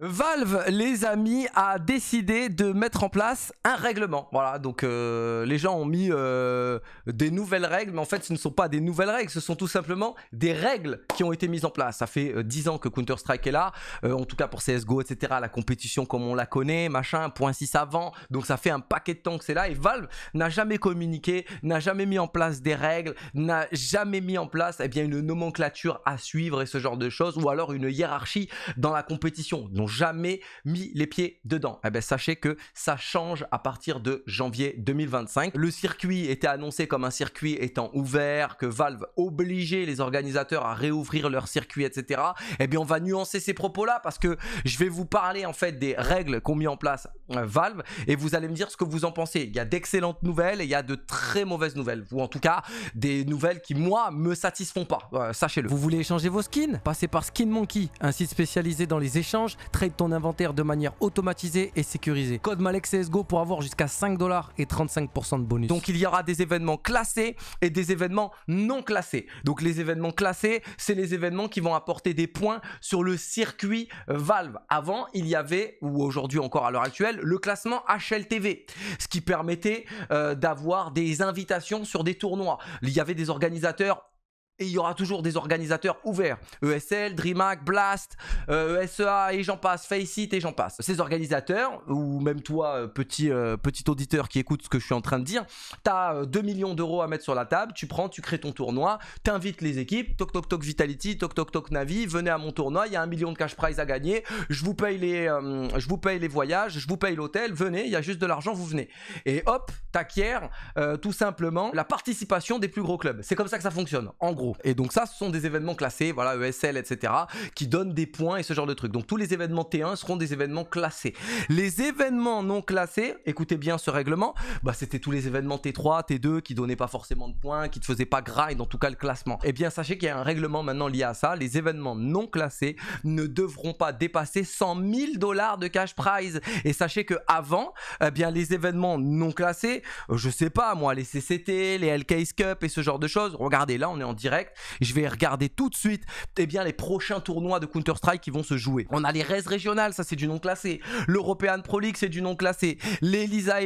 Valve, les amis, a décidé de mettre en place un règlement. Voilà, donc euh, les gens ont mis euh, des nouvelles règles, mais en fait ce ne sont pas des nouvelles règles, ce sont tout simplement des règles qui ont été mises en place. Ça fait euh, dix 10 ans que Counter-Strike est là, en tout cas pour CSGO, etc. La compétition comme on la connaît, machin, point 6 avant, donc ça fait un paquet de temps que c'est là. Et Valve n'a jamais communiqué, n'a jamais mis en place des règles, n'a jamais mis en place et eh bien, une nomenclature à suivre et ce genre de choses, ou alors une hiérarchie dans la compétition jamais mis les pieds dedans. Eh bien, sachez que ça change à partir de janvier 2025. Le circuit était annoncé comme un circuit étant ouvert, que Valve obligeait les organisateurs à réouvrir leur circuit, etc. Eh bien, on va nuancer ces propos-là parce que je vais vous parler en fait des règles qu'ont mis en place euh, Valve et vous allez me dire ce que vous en pensez. Il y a d'excellentes nouvelles et il y a de très mauvaises nouvelles, ou en tout cas des nouvelles qui moi me satisfont pas. Euh, sachez-le. Vous voulez échanger vos skins Passez par Skin Monkey, un site spécialisé dans les échanges, trade ton inventaire de manière automatisée et sécurisée. Code Malek CSGO pour avoir jusqu'à 5 dollars et 35% de bonus. Donc il y aura des événements classés et des événements non classés. Donc les événements classés, c'est les événements qui vont apporter des points sur le circuit Valve. Avant, il y avait, ou aujourd'hui encore à l'heure actuelle, le classement HLTV, ce qui permettait euh, d'avoir des invitations sur des tournois. Il y avait des organisateurs et il y aura toujours des organisateurs ouverts. ESL, DreamHack, Blast, ESEA euh, e et j'en passe, Faceit et j'en passe. Ces organisateurs, ou même toi, euh, petit, euh, petit auditeur qui écoute ce que je suis en train de dire, t'as as 2 millions d'euros à mettre sur la table, tu prends, tu crées ton tournoi, t'invites les équipes, toc toc toc Vitality, toc toc toc Navi, venez à mon tournoi, il y a un million de cash prize à gagner, je vous paye les, je vous paye les voyages, je vous paye l'hôtel, venez, il y a juste de l'argent, vous venez. Et hop, t'acquiers tout simplement la participation des plus gros clubs. C'est comme ça que ça fonctionne. En gros, et donc ça, ce sont des événements classés, voilà, ESL, etc., qui donnent des points et ce genre de trucs. Donc tous les événements T1 seront des événements classés. Les événements non classés, écoutez bien ce règlement, bah c'était tous les événements T3, T2 qui donnaient pas forcément de points, qui ne faisaient pas grind, en tout cas le classement. Eh bien, sachez qu'il y a un règlement maintenant lié à ça. Les événements non classés ne devront pas dépasser 100 000 dollars de cash prize. Et sachez que avant, eh bien, les événements non classés, je sais pas moi, les CCT, les LKS Cup et ce genre de choses. Regardez, là, on est en direct je vais regarder tout de suite eh bien, les prochains tournois de Counter-Strike qui vont se jouer. On a les Res régionales, ça c'est du non classé. L'European Pro League, c'est du non classé. L'Elisa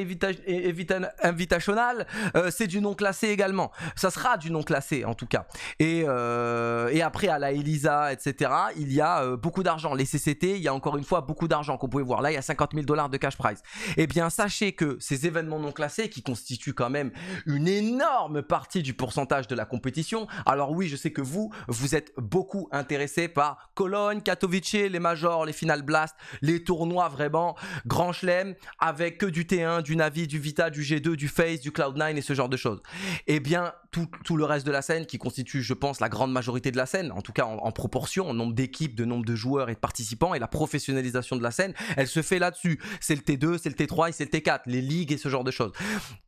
Invitational, euh, c'est du non classé également. Ça sera du non classé en tout cas. Et, euh, et après, à la Elisa, etc., il y a euh, beaucoup d'argent. Les CCT, il y a encore une fois beaucoup d'argent qu'on pouvait voir. Là, il y a 50 000 dollars de cash prize. Et eh bien, sachez que ces événements non classés, qui constituent quand même une énorme partie du pourcentage de la compétition, alors oui, je sais que vous, vous êtes beaucoup intéressés par Cologne, Katowice, les majors, les Final blast, les tournois vraiment grand chelem avec que du T1, du Navi, du Vita, du G2, du Face, du Cloud9 et ce genre de choses. Eh bien, tout, le reste de la scène qui constitue, je pense, la grande majorité de la scène, en tout cas en, proportion, en nombre d'équipes, de nombre de joueurs et de participants et la professionnalisation de la scène, elle se fait là-dessus. C'est le T2, c'est le T3 et c'est le T4, les ligues et ce genre de choses.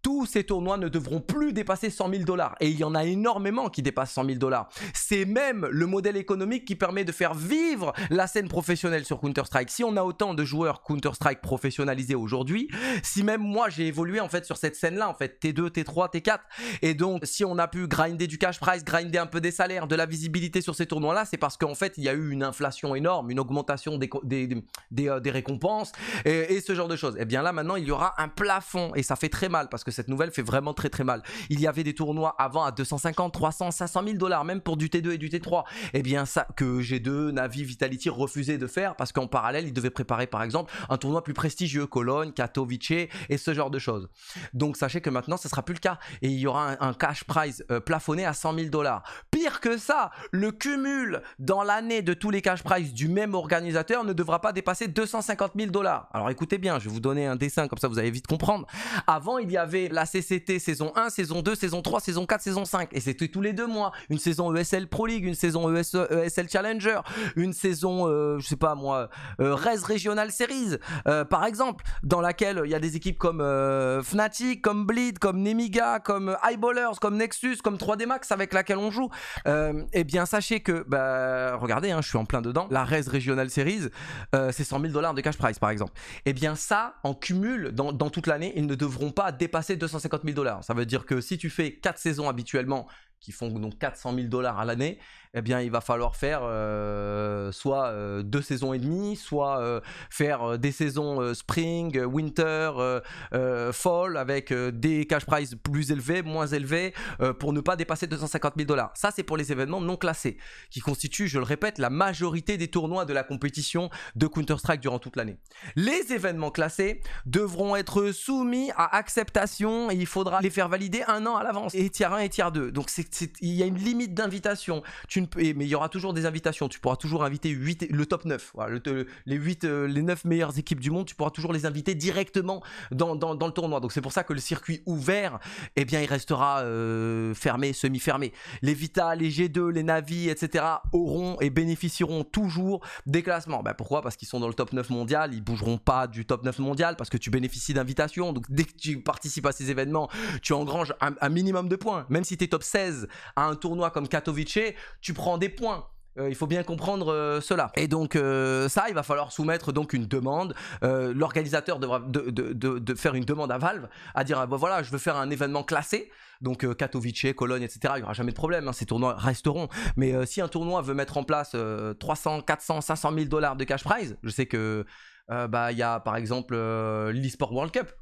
Tous ces tournois ne devront plus dépasser 100 000 dollars et il y en a énormément qui dépassent 100 dollars. C'est même le modèle économique qui permet de faire vivre la scène professionnelle sur Counter-Strike. Si on a autant de joueurs Counter-Strike professionnalisés aujourd'hui, si même moi j'ai évolué en fait sur cette scène-là, en fait, T2, T3, T4, et donc si on a pu grinder du cash price, grinder un peu des salaires, de la visibilité sur ces tournois-là, c'est parce qu'en fait il y a eu une inflation énorme, une augmentation des, des, euh, des, récompenses et, et, ce genre de choses. Et eh bien là maintenant il y aura un plafond et ça fait très mal parce que cette nouvelle fait vraiment très très mal. Il y avait des tournois avant à 250, 300, 500 000 dollars, même pour du T2 et du T3. et eh bien, ça que G2, Navi, Vitality refusaient de faire parce qu'en parallèle, ils devaient préparer par exemple un tournoi plus prestigieux, Cologne, Katowice et ce genre de choses. Donc sachez que maintenant, ce sera plus le cas et il y aura un, cash prize euh, plafonné à 100 000 dollars. Pire que ça, le cumul dans l'année de tous les cash prize du même organisateur ne devra pas dépasser 250 000 dollars. Alors écoutez bien, je vais vous donner un dessin comme ça, vous allez vite comprendre. Avant, il y avait la CCT saison 1, saison 2, saison 3, saison 4, saison 5 et c'était tous les deux mois une saison ESL Pro League, une saison ESL e Challenger, une saison, je euh, je sais pas moi, euh, Res Regional Series, euh, par exemple, dans laquelle il y a des équipes comme Fnatic, comme Bleed, comme Nemiga, comme Eyeballers, comme Nexus, comme 3D Max avec laquelle on joue. eh bien, sachez que, bah, regardez, hein, je suis en plein dedans, la Res Regional Series, c'est 100 000 dollars de cash prize, par exemple. Eh bien, ça, en cumul, dans, dans toute l'année, ils ne devront pas dépasser 250 000 dollars. Ça veut dire que si tu fais 4 saisons habituellement, qui font donc 400 000 dollars à l'année eh bien, il va falloir faire euh, soit euh, deux saisons et demie, soit euh, faire des saisons spring, winter, fall, avec des cash prizes plus élevés, moins élevés, pour ne pas dépasser 250 000 dollars. Ça, c'est pour les événements non classés, qui constituent, je le répète, la majorité des tournois de la compétition de Counter-Strike durant toute l'année. Les événements classés devront être soumis à acceptation et il faudra les faire valider un an à l'avance. Et tiers 1 et tiers 2. Donc, il y a une limite d'invitation mais il y aura toujours des invitations. Tu pourras toujours inviter le top 9, les 8, euh, les 9 meilleures équipes du monde. Tu pourras toujours les inviter directement dans, le tournoi. Donc c'est pour ça que le circuit ouvert, eh bien, il restera euh, fermé, semi-fermé. Les Vita, les G2, les Navi, etc. auront et bénéficieront toujours des classements. Ben, pourquoi Parce qu'ils sont dans le top 9 mondial. Ils ne bougeront pas du top 9 mondial parce que tu bénéficies d'invitations. Donc dès que tu participes à ces événements, tu engranges un, minimum de points. Même si tu es top 16 à un tournoi comme Katowice, tu tu prends des points. Euh, il faut bien comprendre euh, cela. Et donc euh, ça, il va falloir soumettre donc une demande. L'organisateur devra de, de, de, faire une demande à Valve, à dire ah, bah, voilà, je veux faire un événement classé. Donc Katowice, Cologne, etc. Il n'y aura jamais de problème. Hein, ces tournois resteront. Mais si un tournoi veut mettre en place 300, 400, 500 000 dollars de cash prize, je sais que euh, bah, il y a par exemple le euh, l'eSport World Cup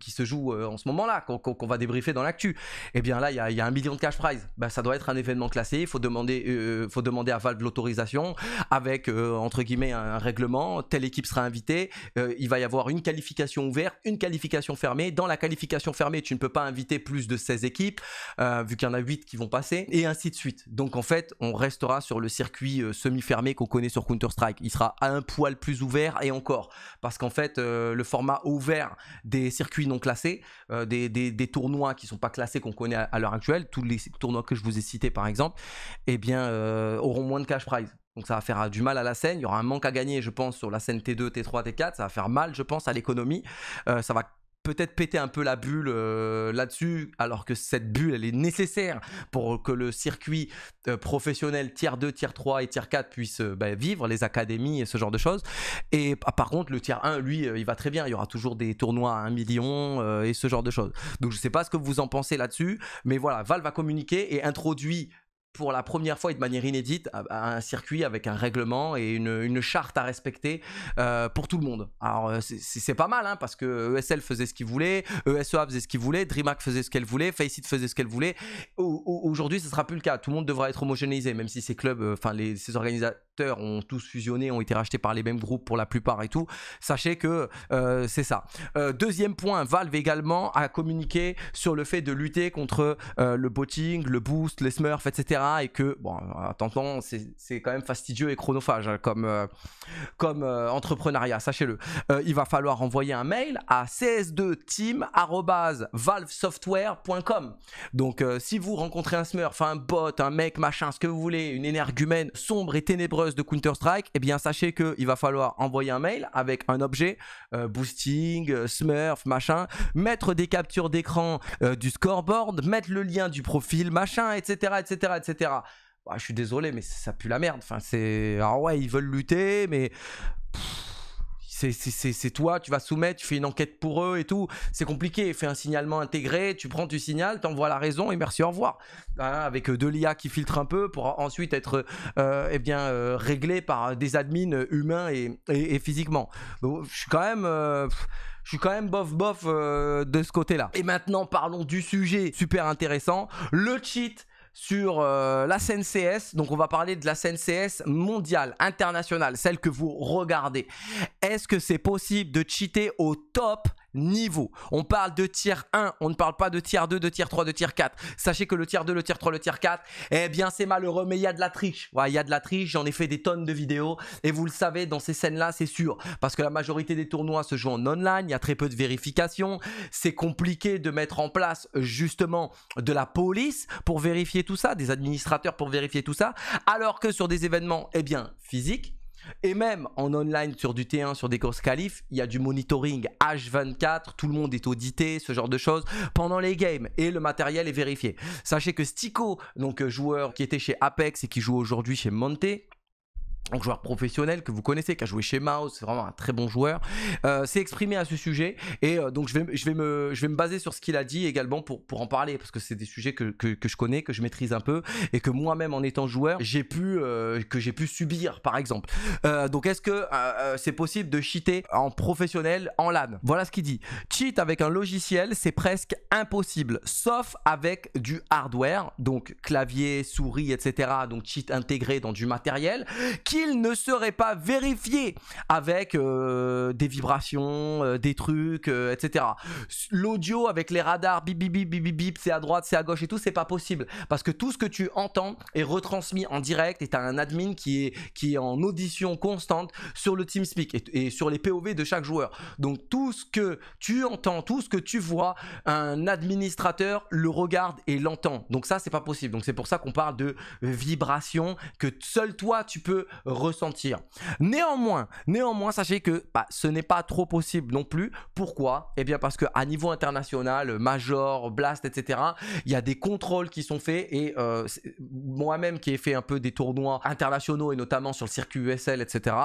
qui se joue euh, en ce moment-là, qu'on va débriefer dans l'actu. Et eh bien là, il y, a, un million de cash prize. Bah, ça doit être un événement classé. Il faut demander, faut demander à Valve l'autorisation avec entre guillemets un, règlement. Telle équipe sera invitée. il va y avoir une qualification ouverte, une qualification fermée. Dans la qualification fermée, tu ne peux pas inviter plus de 16 équipes, vu qu'il y en a 8 qui vont passer, et ainsi de suite. Donc en fait, on restera sur le circuit semi-fermé qu'on connaît sur Counter-Strike. Il sera un poil plus ouvert et encore parce qu'en fait, euh, le format ouvert des circuits non classés, euh, des, tournois qui sont pas classés qu'on connaît à, l'heure actuelle, tous les tournois que je vous ai cités par exemple, eh bien, euh, auront moins de cash prize. Donc ça va faire du mal à la scène, il y aura un manque à gagner je pense sur la scène T2, T3, T4, ça va faire mal je pense à l'économie, ça va peut-être péter un peu la bulle euh, là-dessus, alors que cette bulle, elle est nécessaire pour que le circuit euh, professionnel tiers 2, tiers 3 et tiers 4 puisse euh, bah, vivre, les académies et ce genre de choses. Et ah, par contre, le tiers 1, lui, il va très bien. Il y aura toujours des tournois à 1 million et ce genre de choses. Donc je ne sais pas ce que vous en pensez là-dessus, mais voilà, Val va communiquer et introduit pour la première fois et de manière inédite un circuit avec un règlement et une, charte à respecter euh, pour tout le monde. Alors euh, c'est pas mal hein, parce que ESL faisait ce qu'il voulait, ESEA faisait ce qu'il voulait, DreamHack faisait ce qu'elle voulait, Faceit faisait ce qu'elle voulait. Aujourd'hui ce ne sera plus le cas, tout le monde devra être homogénéisé même si ces clubs, euh, enfin les, ces organisateurs ont tous fusionné, ont été rachetés par les mêmes groupes pour la plupart et tout. Sachez que c'est ça. deuxième point, Valve également a communiqué sur le fait de lutter contre le botting, le boost, les smurfs, etc et que, bon, euh, attendons, c'est quand même fastidieux et chronophage hein, comme, euh, comme euh, entrepreneuriat, sachez-le. il va falloir envoyer un mail à cs2team.valvesoftware.com. Donc, si vous rencontrez un smurf, un bot, un mec, machin, ce que vous voulez, une énergumène sombre et ténébreuse de Counter-Strike, eh bien, sachez qu'il va falloir envoyer un mail avec un objet boosting, smurf, machin, mettre des captures d'écran du scoreboard, mettre le lien du profil, machin, etc., etc., etc. Bah, je suis désolé, mais ça pue la merde. Enfin, c'est. Alors, ouais, ils veulent lutter, mais. C'est toi, tu vas soumettre, tu fais une enquête pour eux et tout. C'est compliqué, fais un signalement intégré, tu prends, tu signales, t'envoies la raison et merci, au revoir. Hein, avec euh, de l'IA qui filtre un peu pour ensuite être euh, eh bien, euh, réglé par des admins humains et, physiquement. je suis quand même. je suis quand même bof bof de ce côté-là. Et maintenant, parlons du sujet super intéressant, le cheat sur euh, la CNCS. Donc on va parler de la CNCS mondiale, internationale, celle que vous regardez. Est-ce que c'est possible de cheater au top niveau. On parle de tiers 1, on ne parle pas de tiers 2, de tiers 3, de tiers 4. Sachez que le tiers 2, le tiers 3, le tiers 4, eh bien c'est malheureux, mais il y a de la triche. Il y a de la triche, j'en ai fait des tonnes de vidéos, et vous le savez, dans ces scènes-là, c'est sûr. Parce que la majorité des tournois se jouent en online, il y a très peu de vérification, c'est compliqué de mettre en place justement de la police pour vérifier tout ça, des administrateurs pour vérifier tout ça, alors que sur des événements, eh bien, physiques, et même en online sur du T1, sur des courses qualif, il y a du monitoring H24, tout le monde est audité, ce genre de choses, pendant les games, et le matériel est vérifié. Sachez que Stico, donc euh, joueur qui était chez Apex et qui joue aujourd'hui chez Monte, un joueur professionnel que vous connaissez, qui a joué chez Mouse, c'est vraiment un très bon joueur, euh, s'est exprimé à ce sujet. Et euh, donc je vais, je, vais me, je vais me baser sur ce qu'il a dit également pour, en parler, parce que c'est des sujets que, je connais, que je maîtrise un peu, et que moi-même en étant joueur, j'ai pu, euh, que j'ai pu subir, par exemple. donc est-ce que c'est possible de cheater en professionnel en LAN Voilà ce qu'il dit. Cheat avec un logiciel, c'est presque impossible, sauf avec du hardware, donc clavier, souris, etc. Donc cheat intégré dans du matériel. Qui ne serait pas vérifié avec euh, des vibrations, euh, des trucs, euh, etc. L'audio avec les radars, bip bip bip bip bip, c'est à droite, c'est à gauche et tout, c'est pas possible parce que tout ce que tu entends est retransmis en direct et tu as un admin qui est qui en audition constante sur le TeamSpeak et, et sur les POV de chaque joueur. Donc tout ce que tu entends, tout ce que tu vois, un administrateur le regarde et l'entend. Donc ça c'est pas possible. Donc c'est pour ça qu'on parle de vibration que seul toi tu peux ressentir. Néanmoins, néanmoins, sachez que bah, ce n'est pas trop possible non plus. Pourquoi Eh bien parce qu'à niveau international, Major, Blast, etc., il y a des contrôles qui sont faits et euh, moi-même qui ai fait un peu des tournois internationaux et notamment sur le circuit USL, etc.,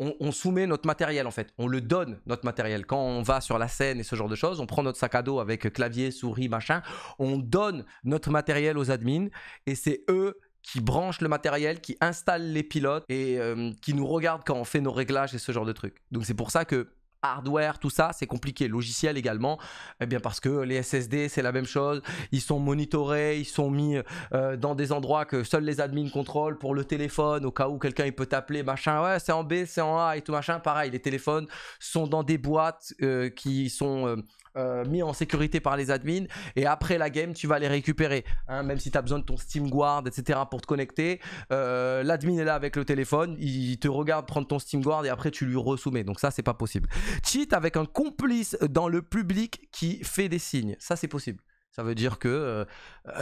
on, soumet notre matériel en fait. On le donne, notre matériel. Quand on va sur la scène et ce genre de choses, on prend notre sac à dos avec clavier, souris, machin. On donne notre matériel aux admins et c'est eux qui branche le matériel, qui installe les pilotes et euh, qui nous regarde quand on fait nos réglages et ce genre de trucs. Donc c'est pour ça que hardware, tout ça, c'est compliqué. Logiciel également, eh bien parce que les SSD, c'est la même chose. Ils sont monitorés, ils sont mis euh, dans des endroits que seuls les admins contrôlent pour le téléphone, au cas où quelqu'un il peut t'appeler, machin. Ouais, c'est en B, c'est en A et tout machin. Pareil, les téléphones sont dans des boîtes euh, qui sont euh, mis en sécurité par les admins. Et après la game, tu vas les récupérer. Hein, même si tu as besoin de ton Steam Guard, etc. pour te connecter, l'admin est là avec le téléphone, il te regarde prendre ton Steam Guard et après tu lui resoumets. Donc ça, c'est pas possible. Cheat avec un complice dans le public qui fait des signes. Ça, c'est possible. Ça veut dire que euh,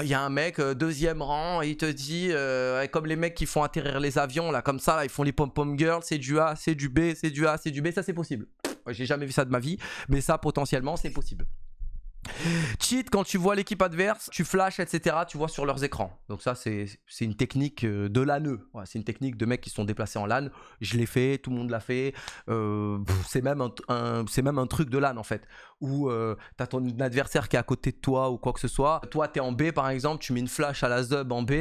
il y a un mec euh, deuxième rang et il te dit euh, comme les mecs qui font atterrir les avions là comme ça ils font les pom pom girls c'est du A c'est du B c'est du A c'est du B ça c'est possible. J'ai jamais vu ça de ma vie mais ça potentiellement c'est possible. Cheat, quand tu vois l'équipe adverse, tu flashes, etc. Tu vois sur leurs écrans. Donc ça, c'est une technique euh, de laneux. c'est une technique de mecs qui sont déplacés en LAN. Je l'ai fait, tout le monde l'a fait. Euh, c'est même un, même un truc de LAN en fait. Où euh, t'as ton adversaire qui est à côté de toi ou quoi que ce soit. Toi, t'es en B par exemple, tu mets une flash à la zub en B,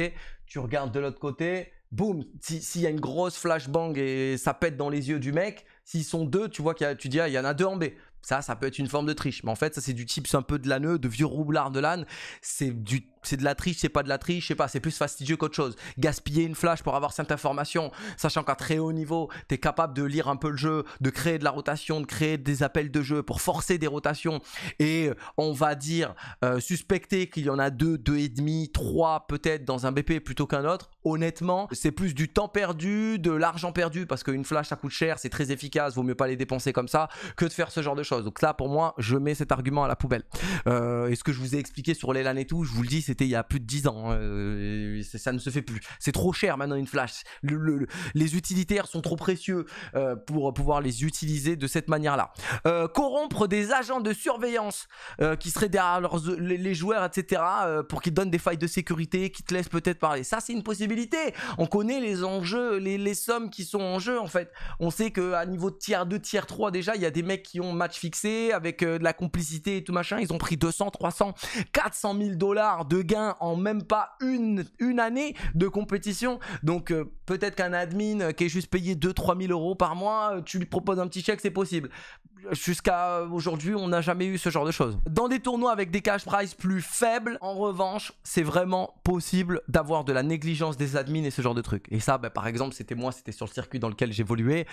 tu regardes de l'autre côté. Boum, s'il y a une grosse flashbang et ça pète dans les yeux du mec, s'ils sont deux, tu vois qu'il ah, il y en a deux en B. Ça, ça peut être une forme de triche. Mais en fait, ça, c'est du type un peu de l'âneux, de vieux roublard de l'âne. C'est du c'est de la triche, c'est pas de la triche, je sais pas, c'est plus fastidieux qu'autre chose. Gaspiller une flash pour avoir cette information, sachant qu'à très haut niveau, tu es capable de lire un peu le jeu, de créer de la rotation, de créer des appels de jeu pour forcer des rotations et on va dire euh, suspecter qu'il y en a deux, deux et demi, trois peut-être dans un BP plutôt qu'un autre. Honnêtement, c'est plus du temps perdu, de l'argent perdu parce qu'une flash ça coûte cher, c'est très efficace, vaut mieux pas les dépenser comme ça que de faire ce genre de choses. Donc là pour moi, je mets cet argument à la poubelle. Euh, et ce que je vous ai expliqué sur l'élan et tout, je vous le dis, c'est il y a plus de 10 ans. Hein, euh, ça ne se fait plus. C'est trop cher maintenant une flash. les utilitaires sont trop précieux euh, pour pouvoir les utiliser de cette manière-là. Euh, corrompre des agents de surveillance qui seraient derrière leurs, les, joueurs, etc. pour qu'ils donnent des failles de sécurité, qui te laissent peut-être parler. Ça, c'est une possibilité. On connaît les enjeux, les, sommes qui sont en jeu en fait. On sait qu'à niveau de tiers 2, tiers 3 déjà, il y a des mecs qui ont match fixé avec de la complicité et tout machin. Ils ont pris 200, 300, 400 000 dollars de en même pas une, une année de compétition. Donc euh, peut-être qu'un admin euh, qui est juste payé 2-3 000 euros par mois, euh, tu lui proposes un petit chèque, c'est possible. Jusqu'à aujourd'hui, on n'a jamais eu ce genre de choses. Dans des tournois avec des cash price plus faibles, en revanche, c'est vraiment possible d'avoir de la négligence des admins et ce genre de trucs. Et ça, bah, par exemple, c'était moi, c'était sur le circuit dans lequel j'évoluais.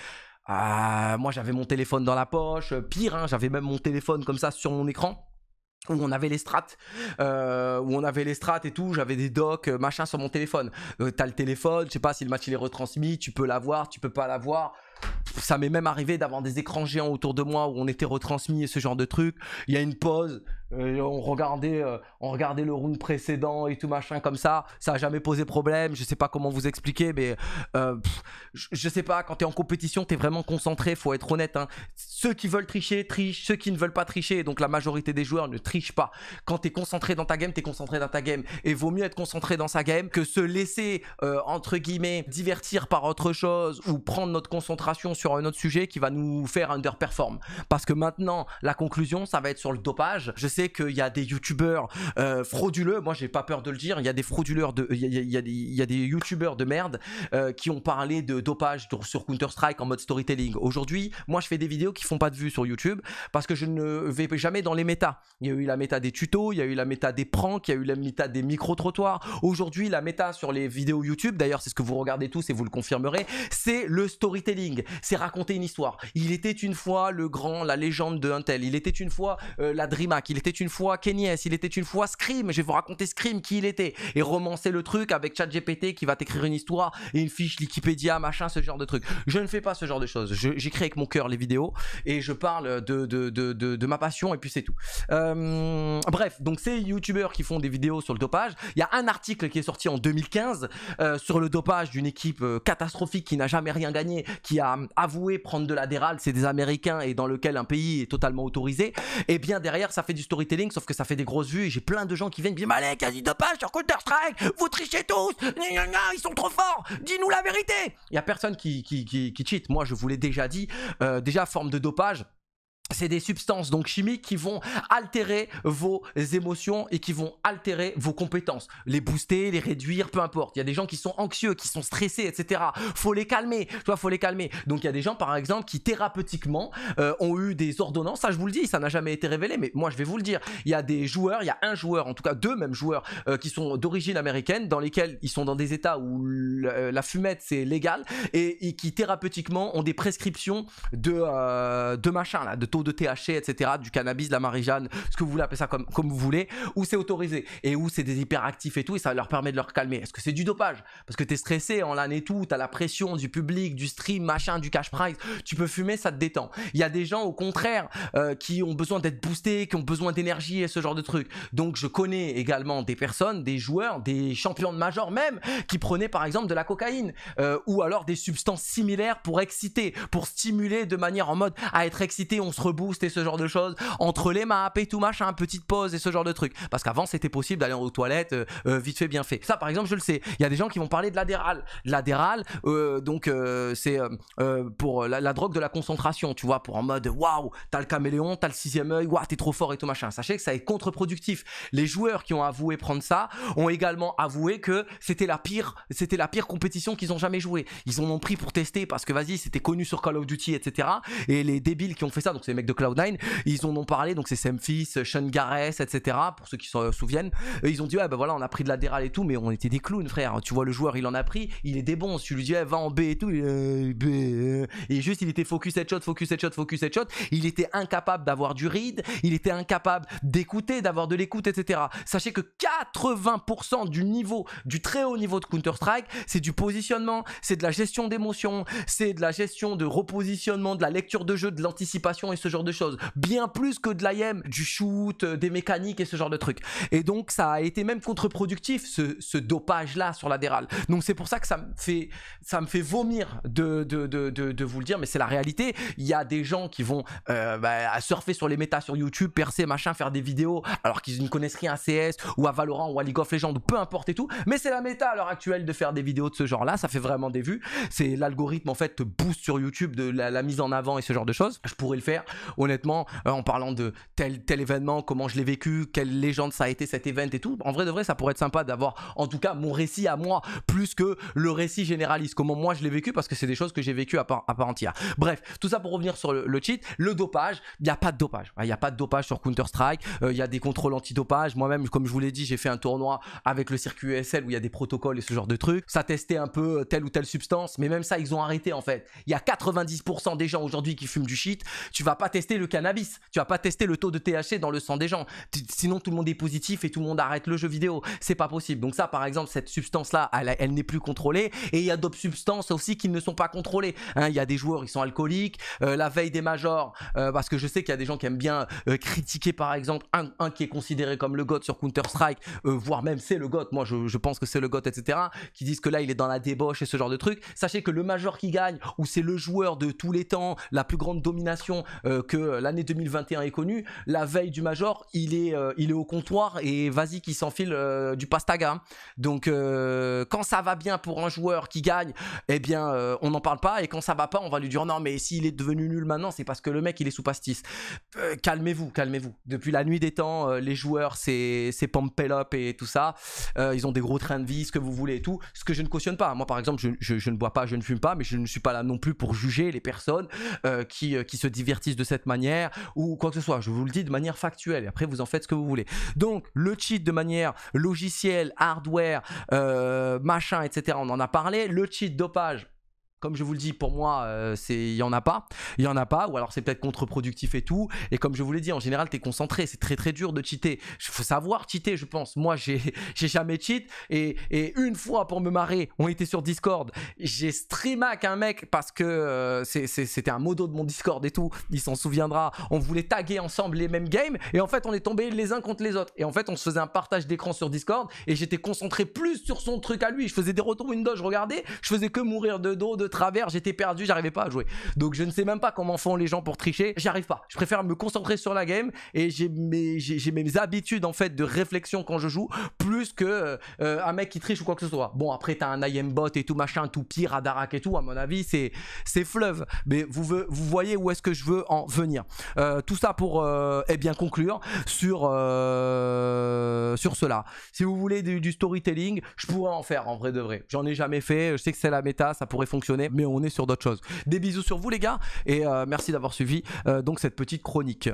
Ah, moi, j'avais mon téléphone dans la poche. Pire, hein, j'avais même mon téléphone comme ça sur mon écran où on avait les strats, euh, où on avait les strats et tout, j'avais des docs, euh, machin sur mon téléphone. Euh, t'as le téléphone, je sais pas si le match il est retransmis, tu peux l'avoir, tu peux pas l'avoir ça m'est même arrivé d'avoir des écrans géants autour de moi où on était retransmis et ce genre de truc. Il y a une pause, euh, on regardait, euh, on regardait le round précédent et tout machin comme ça. Ça a jamais posé problème. Je sais pas comment vous expliquer, mais euh, ne je sais pas. Quand tu es en compétition, tu es vraiment concentré. Faut être honnête. Hein. Ceux qui veulent tricher trichent. Ceux qui ne veulent pas tricher, donc la majorité des joueurs ne trichent pas. Quand tu es concentré dans ta game, tu es concentré dans ta game. Et vaut mieux être concentré dans sa game que se laisser euh, entre guillemets divertir par autre chose ou prendre notre concentration sur un autre sujet qui va nous faire underperform. Parce que maintenant, la conclusion, ça va être sur le dopage. Je sais qu'il y a des youtubeurs euh, frauduleux, moi j'ai pas peur de le dire, il y a des frauduleurs de. Il y a, des, youtubeurs de merde euh, qui ont parlé de dopage sur Counter-Strike en mode storytelling. Aujourd'hui, moi je fais des vidéos qui font pas de vues sur YouTube parce que je ne vais jamais dans les méta. Il y a eu la méta des tutos, il y a eu la méta des pranks, il y a eu la méta des micro-trottoirs. Aujourd'hui, la méta sur les vidéos YouTube, d'ailleurs c'est ce que vous regardez tous et vous le confirmerez, c'est le storytelling c'est raconter une histoire. Il était une fois le grand, la légende de Untel, il était une fois euh, la DreamHack, il était une fois Kenyes, il était une fois Scream, je vais vous raconter Scream qui il était, et romancer le truc avec ChatGPT qui va t'écrire une histoire et une fiche Wikipédia, machin, ce genre de truc. Je ne fais pas ce genre de choses, j'écris avec mon cœur les vidéos et je parle de, de, ma passion et puis c'est tout. Euh, bref, donc ces youtubeurs qui font des vidéos sur le dopage, il y a un article qui est sorti en 2015 euh, sur le dopage d'une équipe catastrophique qui n'a jamais rien gagné, qui, avouer prendre de l'adéral, c'est des Américains et dans lequel un pays est totalement autorisé, et eh bien derrière ça fait du storytelling, sauf que ça fait des grosses vues et j'ai plein de gens qui viennent me dire Allez, quasi dopage sur Counter-Strike, vous trichez tous, ils sont trop forts, dis-nous la vérité Il y a personne qui, qui, qui, cheat, moi je vous l'ai déjà dit, euh, déjà forme de dopage c'est des substances donc chimiques qui vont altérer vos émotions et qui vont altérer vos compétences. Les booster, les réduire, peu importe. Il y a des gens qui sont anxieux, qui sont stressés, etc. Faut les calmer, toi faut les calmer. Donc il y a des gens par exemple qui thérapeutiquement euh, ont eu des ordonnances. Ça je vous le dis, ça n'a jamais été révélé, mais moi je vais vous le dire. Il y a des joueurs, il y a un joueur, en tout cas deux mêmes joueurs euh, qui sont d'origine américaine, dans lesquels ils sont dans des états où la fumette c'est légal et, qui thérapeutiquement ont des prescriptions de euh, de machin là, de taux de THC, etc., du cannabis, de la marijuana, ce que vous voulez, appeler ça comme, comme vous voulez, où c'est autorisé et où c'est des hyperactifs et tout, et ça leur permet de leur calmer. Est-ce que c'est du dopage Parce que t'es stressé en l'année tout, t'as la pression du public, du stream, machin, du cash prize, tu peux fumer, ça te détend. Il y a des gens, au contraire, euh, qui ont besoin d'être boostés, qui ont besoin d'énergie et ce genre de trucs. Donc je connais également des personnes, des joueurs, des champions de major même, qui prenaient par exemple de la cocaïne, euh, ou alors des substances similaires pour exciter, pour stimuler de manière en mode à être excité, on se boost et ce genre de choses, entre les maps et tout machin, petite pause et ce genre de truc. Parce qu'avant c'était possible d'aller aux toilettes euh, euh, vite fait bien fait. Ça par exemple je le sais, il y a des gens qui vont parler de l'adéral. L'adéral, euh, donc c'est pour la, drogue de la concentration, tu vois, pour en mode waouh, t'as le caméléon, t'as le sixième œil, waouh, t'es trop fort et tout machin. Sachez que ça est contre-productif. Les joueurs qui ont avoué prendre ça ont également avoué que c'était la pire, c'était la pire compétition qu'ils ont jamais joué, Ils en ont pris pour tester parce que vas-y, c'était connu sur Call of Duty, etc. Et les débiles qui ont fait ça, donc c'est les mecs de Cloud9, ils en ont parlé, donc c'est Semphis, Sean Gareth, etc. Pour ceux qui se souviennent, ils ont dit ouais ben voilà on a pris de la déral et tout, mais on était des clowns frère. Tu vois le joueur il en a pris, il est des bons. Tu lui dis va en B et tout, il... B. et juste il était focus headshot, focus headshot, focus headshot. Il était incapable d'avoir du read, il était incapable d'écouter, d'avoir de l'écoute, etc. Sachez que 80% du niveau, du très haut niveau de Counter Strike, c'est du positionnement, c'est de la gestion d'émotions, c'est de la gestion de repositionnement, de la lecture de jeu, de l'anticipation et ce genre de choses. Bien plus que de l'IM, du shoot, euh, des mécaniques et ce genre de trucs. Et donc ça a été même contre-productif ce, ce dopage-là sur la Donc c'est pour ça que ça me fait, ça me fait vomir de, de, de, de, vous le dire, mais c'est la réalité. Il y a des gens qui vont euh, bah, surfer sur les méta sur YouTube, percer, machin, faire des vidéos alors qu'ils ne connaissent rien à CS ou à Valorant ou à League of Legends ou peu importe et tout. Mais c'est la méta à l'heure actuelle de faire des vidéos de ce genre-là. Ça fait vraiment des vues. C'est l'algorithme en fait te booste sur YouTube de la, mise en avant et ce genre de choses. Je pourrais le faire honnêtement, euh, en parlant de tel, tel événement, comment je l'ai vécu, quelle légende ça a été cet événement et tout. En vrai de vrai, ça pourrait être sympa d'avoir en tout cas mon récit à moi, plus que le récit généraliste, comment moi je l'ai vécu, parce que c'est des choses que j'ai vécu à part, entière. Bref, tout ça pour revenir sur le, cheat, le dopage, il n'y a pas de dopage. Il n'y a pas de dopage sur Counter-Strike, euh, il y a des contrôles anti-dopage. Moi-même, comme je vous l'ai dit, j'ai fait un tournoi avec le circuit ESL où il y a des protocoles et ce genre de trucs. Ça testait un peu euh, telle ou telle substance, mais même ça, ils ont arrêté en fait. Il y a 90% des gens aujourd'hui qui fument du cheat Tu vas pas tester le cannabis, tu vas pas tester le taux de THC dans le sang des gens. Sinon tout le monde est positif et tout le monde arrête le jeu vidéo. C'est pas possible. Donc ça par exemple cette substance là, elle, n'est plus contrôlée et il y a d'autres substances aussi qui ne sont pas contrôlées. Hein, il y a des joueurs qui sont alcooliques. Euh, la veille des majors, euh, parce que je sais qu'il y a des gens qui aiment bien euh, critiquer par exemple un, qui est considéré comme le god sur Counter Strike, voire même c'est le god. Moi je, je pense que c'est le god, etc. Qui disent que là il est dans la débauche et ce genre de truc. Sachez que le major qui gagne ou c'est le joueur de tous les temps, la plus grande domination euh, que l'année 2021 est connue. La veille du Major, il est, euh, il est au comptoir et vas-y qui s'enfile euh, du pastaga. Hein. Donc quand ça va bien pour un joueur qui gagne, eh bien on n'en parle pas. Et quand ça va pas, on va lui dire non mais s'il est devenu nul maintenant, c'est parce que le mec il est sous pastis. calmez-vous, calmez-vous. Depuis la nuit des temps, les joueurs c'est c'est up et tout ça. ils ont des gros trains de vie, ce que vous voulez et tout. Ce que je ne cautionne pas. Moi par exemple, je, je, je ne bois pas, je ne fume pas, mais je ne suis pas là non plus pour juger les personnes qui qui se divertissent de cette manière ou quoi que ce soit. Je vous le dis de manière factuelle et après vous en faites ce que vous voulez. Donc le cheat de manière logicielle, hardware, euh, machin, etc. On en a parlé. Le cheat dopage, comme je vous le dis, pour moi, euh, c'est il y en a pas, il y en a pas, ou alors c'est peut-être contre-productif et tout. Et comme je vous l'ai dit, en général, tu es concentré, c'est très très dur de cheater. Il faut savoir cheater, je pense. Moi, j'ai j'ai jamais cheat et, et, une fois pour me marrer, on était sur Discord, j'ai avec un mec parce que euh, c'était un modo de mon Discord et tout. Il s'en souviendra. On voulait taguer ensemble les mêmes games et en fait, on est tombés les uns contre les autres. Et en fait, on se faisait un partage d'écran sur Discord et j'étais concentré plus sur son truc à lui. Je faisais des retours Windows, je regardais, je faisais que mourir de dos de travers, j'étais perdu, j'arrivais pas à jouer. Donc je ne sais même pas comment font les gens pour tricher, j'arrive pas. Je préfère me concentrer sur la game et j'ai mes, habitudes en fait de réflexion quand je joue plus que euh, un mec qui triche ou quoi que ce soit. Bon après t'as un IM bot et tout machin, tout pire, Darak et tout, à mon avis c'est fleuve. Mais vous, vous voyez où est-ce que je veux en venir. Euh, tout ça pour euh, eh bien conclure sur, sur cela. Si vous voulez du storytelling, je pourrais en faire en vrai de vrai. J'en ai jamais fait, je sais que c'est la méta, ça pourrait fonctionner mais on est sur d'autres choses. Des bisous sur vous les gars, et euh, merci d'avoir suivi euh, donc cette petite chronique.